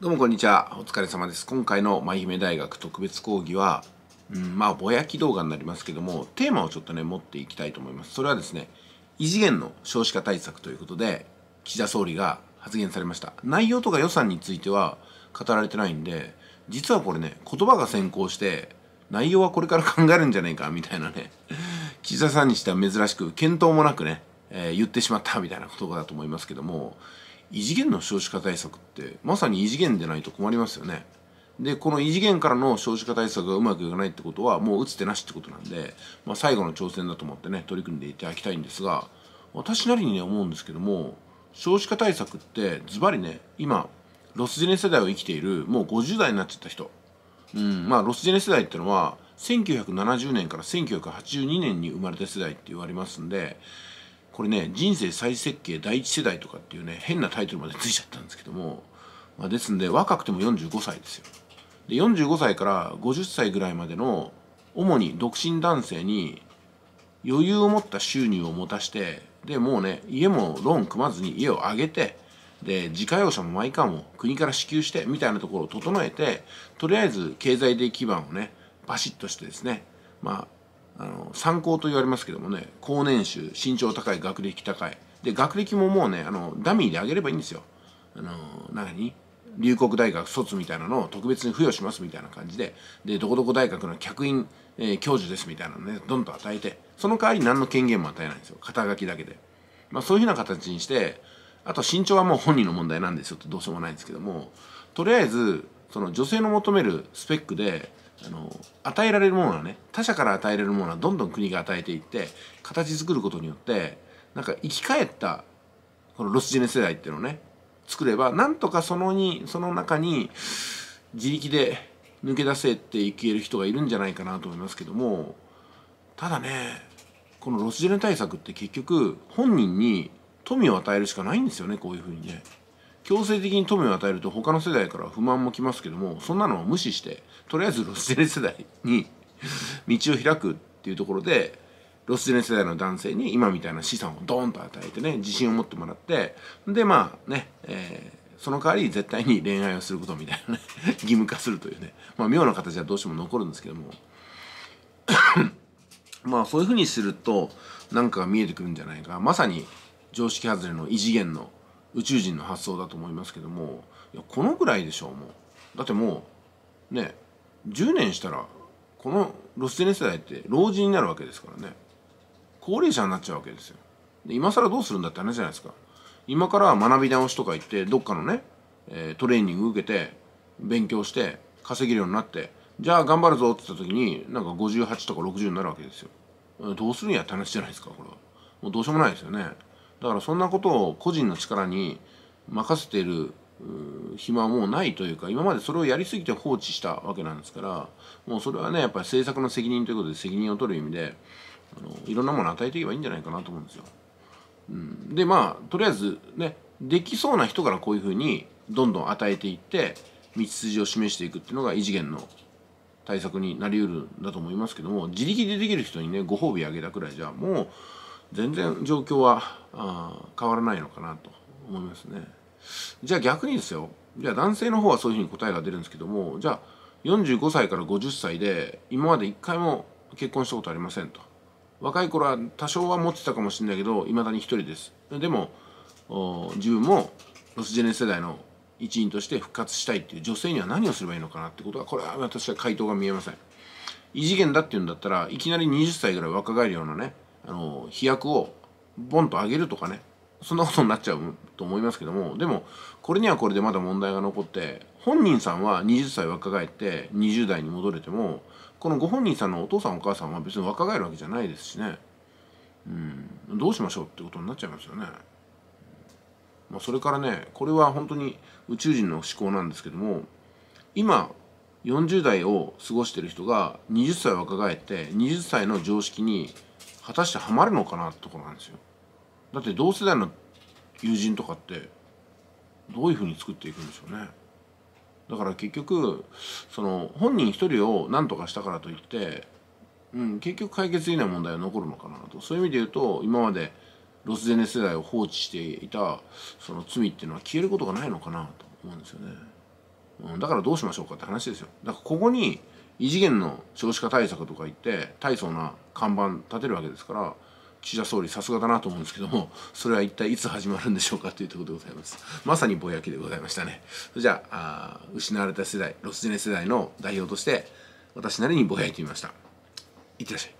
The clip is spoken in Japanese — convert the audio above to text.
どうもこんにちは。お疲れ様です。今回の舞姫大学特別講義は、うん、まあ、ぼやき動画になりますけども、テーマをちょっとね、持っていきたいと思います。それはですね、異次元の少子化対策ということで、岸田総理が発言されました。内容とか予算については語られてないんで、実はこれね、言葉が先行して、内容はこれから考えるんじゃないか、みたいなね、岸田さんにしては珍しく、検討もなくね、えー、言ってしまったみたいな言葉だと思いますけども、異次元の少子化対策ってまさに異次元でないと困りますよねでこの異次元からの少子化対策がうまくいかないってことはもう打つ手なしってことなんで、まあ、最後の挑戦だと思ってね取り組んでいただきたいんですが私なりにね思うんですけども少子化対策ってズバリね今ロスジェネ世代を生きているもう50代になっちゃった人、うんまあ、ロスジェネ世代ってのは1970年から1982年に生まれた世代って言われますんでこれね「人生再設計第一世代」とかっていうね変なタイトルまでついちゃったんですけども、まあ、ですんで若くても45歳ですよで45歳から50歳ぐらいまでの主に独身男性に余裕を持った収入を持たしてでもうね家もローン組まずに家を上げてで自家用車もマイカーも国から支給してみたいなところを整えてとりあえず経済的基盤をねバシッとしてですねまああの参考と言われますけどもね高年収身長高い学歴高いで学歴ももうねあのダミーであげればいいんですよあの何龍谷大学卒みたいなのを特別に付与しますみたいな感じででどこどこ大学の客員、えー、教授ですみたいなのねどんと与えてその代わり何の権限も与えないんですよ肩書きだけで、まあ、そういうふうな形にしてあと身長はもう本人の問題なんですよってどうしようもないんですけどもとりあえずその女性の求めるスペックであの与えられるものはね他者から与えられるものはどんどん国が与えていって形作ることによってなんか生き返ったこのロスジェネ世代っていうのをね作ればなんとかそのにその中に自力で抜け出せていける人がいるんじゃないかなと思いますけどもただねこのロスジェネ対策って結局本人に富を与えるしかないんですよねこういうふうにね。強制的に富を与えると他の世代から不満も来ますけどもそんなのを無視してとりあえずロスジェネ世代に 道を開くっていうところでロスジェネ世代の男性に今みたいな資産をドーンと与えてね自信を持ってもらってでまあね、えー、その代わり絶対に恋愛をすることみたいなね 義務化するというねまあ妙な形はどうしても残るんですけども まあそういうふうにすると何かが見えてくるんじゃないかまさに常識外れの異次元の宇宙人の発想だと思いますけどもいやこのぐらいでしょうもうだってもうね10年したらこのロステネ世代って老人になるわけですからね高齢者になっちゃうわけですよで今更どうするんだって話じゃないですか今から学び直しとか言ってどっかのね、えトレーニング受けて勉強して稼げるようになってじゃあ頑張るぞって言った時になんか58とか60になるわけですよどうするんやって話じゃないですかこれはもうどうしようもないですよねだからそんなことを個人の力に任せている暇もないというか今までそれをやりすぎて放置したわけなんですからもうそれはねやっぱり政策の責任ということで責任を取る意味であのいろんなものを与えていけばいいんじゃないかなと思うんですよ。うん、でまあとりあえずねできそうな人からこういうふうにどんどん与えていって道筋を示していくっていうのが異次元の対策になりうるんだと思いますけども自力でできる人にねご褒美あげたくらいじゃもう全然状況はあ変わらないのかなと思いますね。じゃあ逆にですよじゃあ男性の方はそういうふうに答えが出るんですけどもじゃあ45歳から50歳で今まで一回も結婚したことありませんと若い頃は多少は持ってたかもしれないけどいまだに一人ですでも自分もロスジェネ世代の一員として復活したいっていう女性には何をすればいいのかなってことはこれは私は回答が見えません異次元だっていうんだったらいきなり20歳ぐらい若返るようなねあの飛躍をボンと上げるとかねそんなことになっちゃうと思いますけどもでもこれにはこれでまだ問題が残って本人さんは20歳若返って20代に戻れてもこのご本人さんのお父さんお母さんは別に若返るわけじゃないですしねうんどうしましょうってことになっちゃいますよね。まあ、それからねこれは本当に宇宙人の思考なんですけども今40代を過ごしてる人が20歳若返って20歳の常識に果たしてハマるのかなってところなんですよだって同世代の友人とかってどういうふうに作っていくんでしょうねだから結局その本人一人を何とかしたからといって、うん、結局解決できない問題は残るのかなとそういう意味で言うと今までロスゼネ世代を放置していたその罪っていうのは消えることがないのかなと思うんですよね、うん、だからどうしましょうかって話ですよだからここに異次元の少子化対策とか言って大層な看板立てるわけですから岸田総理さすがだなと思うんですけどもそれは一体いつ始まるんでしょうかというところでございますまさにぼやきでございましたねじゃあ失われた世代ロスジェネ世代の代表として私なりにぼやいてみましたいってらっしゃい